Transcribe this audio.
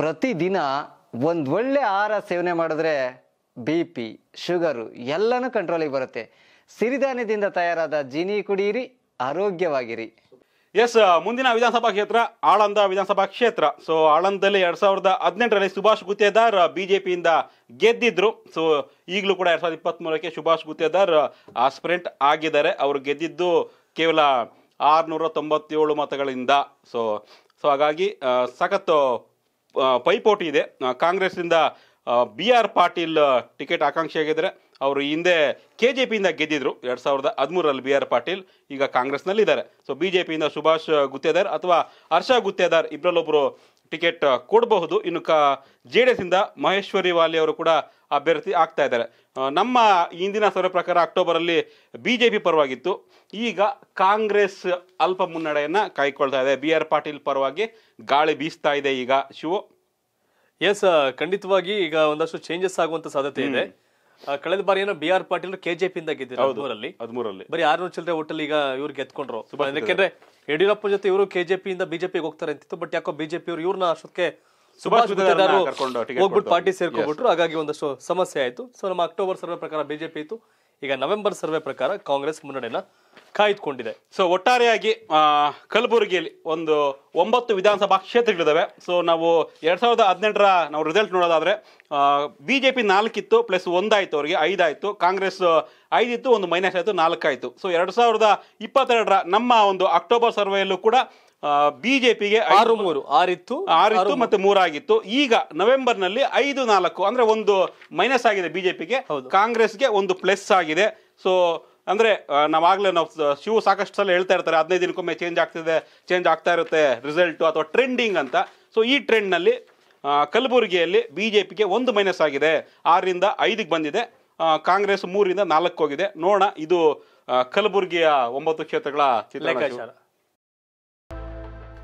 ಪ್ರತಿದಿನ ಒಂದು ಒಳ್ಳೆ ಆಹಾರ ಸೇವನೆ ಮಾಡಿದ್ರೆ ಬಿ ಪಿ ಶುಗರು ಎಲ್ಲನೂ ಕಂಟ್ರೋಲಿಗೆ ಬರುತ್ತೆ ಸಿರಿಧಾನ್ಯದಿಂದ ತಯಾರಾದ ಜೀನಿ ಕುಡಿಯಿರಿ ಆರೋಗ್ಯವಾಗಿರಿ ಎಸ್ ಮುಂದಿನ ವಿಧಾನಸಭಾ ಕ್ಷೇತ್ರ ಆಳಂದ ವಿಧಾನಸಭಾ ಕ್ಷೇತ್ರ ಸೊ ಆಳಂದದಲ್ಲಿ ಎರಡ್ ಸಾವಿರದ ಹದಿನೆಂಟರಲ್ಲಿ ಸುಭಾಷ್ ಗುತ್ತೇದಾರ್ ಬಿಜೆಪಿಯಿಂದ ಗೆದ್ದಿದ್ರು ಸೊ ಈಗಲೂ ಕೂಡ ಎರಡ್ ಸಾವಿರದ ಇಪ್ಪತ್ತ್ ಸುಭಾಷ್ ಗುತ್ತೇದಾರ್ ಆಸ್ಪಿರೆಂಟ್ ಆಗಿದ್ದಾರೆ ಅವರು ಗೆದ್ದಿದ್ದು ಕೇವಲ ಆರ್ನೂರ ತೊಂಬತ್ತೇಳು ಮತಗಳಿಂದ ಸೊ ಸೊ ಹಾಗಾಗಿ ಸಖತ್ತು ಪೈಪೋಟಿ ಇದೆ ಕಾಂಗ್ರೆಸ್ನಿಂದ ಬಿ ಆರ್ ಪಾಟೀಲ್ ಟಿಕೆಟ್ ಆಗಿದ್ರೆ ಅವರು ಹಿಂದೆ ಕೆ ಜೆ ಪಿಯಿಂದ ಗೆದ್ದಿದ್ರು ಎರಡು ಸಾವಿರದ ಹದಿಮೂರಲ್ಲಿ ಬಿ ಆರ್ ಪಾಟೀಲ್ ಈಗ ಕಾಂಗ್ರೆಸ್ನಲ್ಲಿದ್ದಾರೆ ಸೊ ಬಿ ಜೆ ಪಿಯಿಂದ ಸುಭಾಷ್ ಗುತ್ತೇದಾರ್ ಅಥವಾ ಹರ್ಷ ಗುತ್ತೇದಾರ್ ಇಬ್ಬರಲ್ಲೊಬ್ಬರು ಟಿಕೆಟ್ ಕೊಡಬಹುದು ಇನ್ನು ಕ ಜೆ ಡಿ ಎಸ್ ಇಂದ ಮಹೇಶ್ವರಿ ವಾಲಿ ಅವರು ಕೂಡ ಅಭ್ಯರ್ಥಿ ಆಗ್ತಾ ಇದ್ದಾರೆ ನಮ್ಮ ಇಂದಿನ ಸರ್ವೆ ಪ್ರಕಾರ ಅಕ್ಟೋಬರಲ್ಲಿ ಬಿ ಜೆ ಪಿ ಪರವಾಗಿತ್ತು ಈಗ ಕಾಂಗ್ರೆಸ್ ಅಲ್ಪ ಮುನ್ನಡೆಯನ್ನು ಕಾಯ್ಕೊಳ್ತಾ ಇದೆ ಬಿ ಆರ್ ಪಾಟೀಲ್ ಪರವಾಗಿ ಗಾಳಿ ಬೀಸ್ತಾ ಇದೆ ಈಗ ಶಿವ ಎಸ್ ಖಂಡಿತವಾಗಿ ಈಗ ಒಂದಷ್ಟು ಚೇಂಜಸ್ ಆಗುವಂತ ಸಾಧ್ಯತೆ ಇದೆ ಕಳೆದ ಬಾರಿ ಏನೋ ಬಿ ಆರ್ ಪಾಟೀಲ್ ಕೆಜೆಪಿ ಇಂದ ಗೆದ್ದಿದ್ರು ಹದಿಮೂರಲ್ಲಿ ಬರೀ ಆರ್ನೂರು ಚಿಲ್ಲರೆ ಹೋಟೆಲ್ ಈಗ ಇವ್ರು ಗೆದ್ಕೊಂಡ್ರು ಯಾಕೆಂದ್ರೆ ಯಡಿಯೂರಪ್ಪ ಜೊತೆ ಇವರು ಕೆಜೆಪಿ ಇಂದ ಬಿಜೆಪಿಗೆ ಹೋಗ್ತಾರೆ ಅಂತಿತ್ತು ಬಟ್ ಯಾಕೋ ಬಿಜೆಪಿ ಅವರು ಇವ್ರನ್ನ ಅಷ್ಟಕ್ಕೆ ಸುಭಾಷ್ ಹೋಗ್ಬಿಟ್ಟು ಪಾರ್ಟಿ ಸೇರ್ಕೊಂಡ್ಬಿಟ್ರು ಹಾಗಾಗಿ ಒಂದಷ್ಟು ಸಮಸ್ಯೆ ಆಯ್ತು ಸೊ ನಮ್ಮ ಅಕ್ಟೋಬರ್ ಸರ್ವೆ ಪ್ರಕಾರ ಬಿಜೆಪಿ ಇತ್ತು ಈಗ ನವೆಂಬರ್ ಸರ್ವೆ ಪ್ರಕಾರ ಕಾಂಗ್ರೆಸ್ ಮುನ್ನಡೆಯನ್ನು ಕಾಯ್ದುಕೊಂಡಿದೆ ಸೊ ಒಟ್ಟಾರೆಯಾಗಿ ಕಲಬುರಗಿಯಲ್ಲಿ ಒಂದು ಒಂಬತ್ತು ವಿಧಾನಸಭಾ ಕ್ಷೇತ್ರಗಳಿದ್ದಾವೆ ಸೊ ನಾವು ಎರಡು ಸಾವಿರದ ಹದಿನೆಂಟರ ನಾವು ರಿಸಲ್ಟ್ ನೋಡೋದಾದರೆ ಬಿ ಜೆ ಪಿ ನಾಲ್ಕಿತ್ತು ಪ್ಲಸ್ ಒಂದಾಯಿತು ಅವರಿಗೆ ಐದಾಯಿತು ಕಾಂಗ್ರೆಸ್ ಐದಿತ್ತು ಒಂದು ಮೈನಸ್ ಆಯಿತು ನಾಲ್ಕಾಯಿತು ಸೊ ಎರಡು ಸಾವಿರದ ಇಪ್ಪತ್ತೆರಡರ ನಮ್ಮ ಒಂದು ಅಕ್ಟೋಬರ್ ಸರ್ವೆಯಲ್ಲೂ ಕೂಡ ಬಿಜೆಪಿಗೆ ಆರು ಮೂರು ಆರಿತ್ತು ಆರಿತ್ತು ಮತ್ತೆ ಮೂರಾಗಿತ್ತು ಈಗ ನವೆಂಬರ್ ನಲ್ಲಿ ಐದು ನಾಲ್ಕು ಅಂದ್ರೆ ಒಂದು ಮೈನಸ್ ಆಗಿದೆ ಬಿಜೆಪಿಗೆ ಕಾಂಗ್ರೆಸ್ಗೆ ಒಂದು ಪ್ಲಸ್ ಆಗಿದೆ ಸೊ ಅಂದ್ರೆ ನಾವಾಗ್ಲೇ ನಾವು ಶಿವು ಸಾಕಷ್ಟು ಸಲ ಹೇಳ್ತಾ ಇರ್ತಾರೆ ಹದಿನೈದು ದಿನಕ್ಕೊಮ್ಮೆ ಚೇಂಜ್ ಆಗ್ತಿದೆ ಚೇಂಜ್ ಆಗ್ತಾ ಇರುತ್ತೆ ರಿಸಲ್ಟ್ ಅಥವಾ ಟ್ರೆಂಡಿಂಗ್ ಅಂತ ಸೊ ಈ ಟ್ರೆಂಡ್ನಲ್ಲಿ ಕಲಬುರಗಿಯಲ್ಲಿ ಬಿಜೆಪಿಗೆ ಒಂದು ಮೈನಸ್ ಆಗಿದೆ ಆರರಿಂದ ಐದಕ್ಕೆ ಬಂದಿದೆ ಕಾಂಗ್ರೆಸ್ ಮೂರಿಂದ ನಾಲ್ಕು ಹೋಗಿದೆ ನೋಡೋಣ ಇದು ಕಲಬುರಗಿಯ ಒಂಬತ್ತು ಕ್ಷೇತ್ರಗಳ ಚಿತ್ರ